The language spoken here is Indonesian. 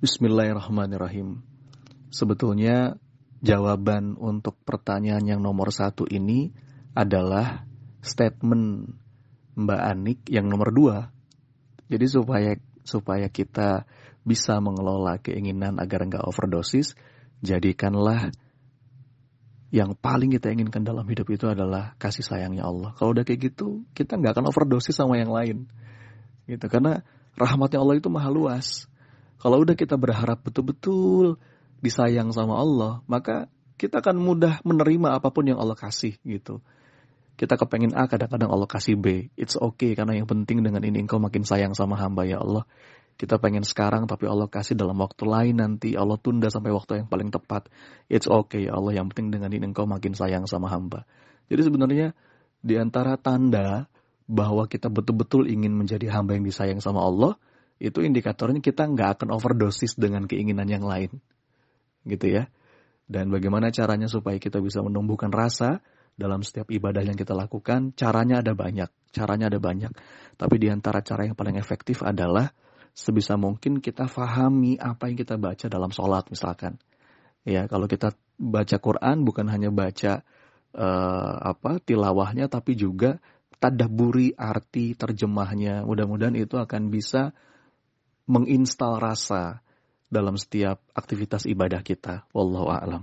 Bismillahirrahmanirrahim. Sebetulnya jawaban untuk pertanyaan yang nomor satu ini adalah statement Mbak Anik yang nomor dua. Jadi supaya supaya kita bisa mengelola keinginan agar enggak overdosis, jadikanlah yang paling kita inginkan dalam hidup itu adalah kasih sayangnya Allah. Kalau udah kayak gitu, kita nggak akan overdosis sama yang lain. Gitu karena rahmatnya Allah itu maha luas kalau udah kita berharap betul-betul disayang sama Allah, maka kita akan mudah menerima apapun yang Allah kasih gitu. Kita kepengen A, kadang-kadang Allah kasih B. It's okay, karena yang penting dengan ini engkau makin sayang sama hamba ya Allah. Kita pengen sekarang, tapi Allah kasih dalam waktu lain nanti. Allah tunda sampai waktu yang paling tepat. It's okay ya Allah, yang penting dengan ini engkau makin sayang sama hamba. Jadi sebenarnya di antara tanda bahwa kita betul-betul ingin menjadi hamba yang disayang sama Allah – itu indikatornya kita nggak akan overdosis dengan keinginan yang lain. Gitu ya. Dan bagaimana caranya supaya kita bisa menumbuhkan rasa dalam setiap ibadah yang kita lakukan, caranya ada banyak. Caranya ada banyak. Tapi di antara cara yang paling efektif adalah sebisa mungkin kita fahami apa yang kita baca dalam sholat misalkan. Ya, kalau kita baca Quran bukan hanya baca uh, apa tilawahnya tapi juga tadaburi arti terjemahnya. Mudah-mudahan itu akan bisa menginstal rasa dalam setiap aktivitas ibadah kita. Wallahu a'lam.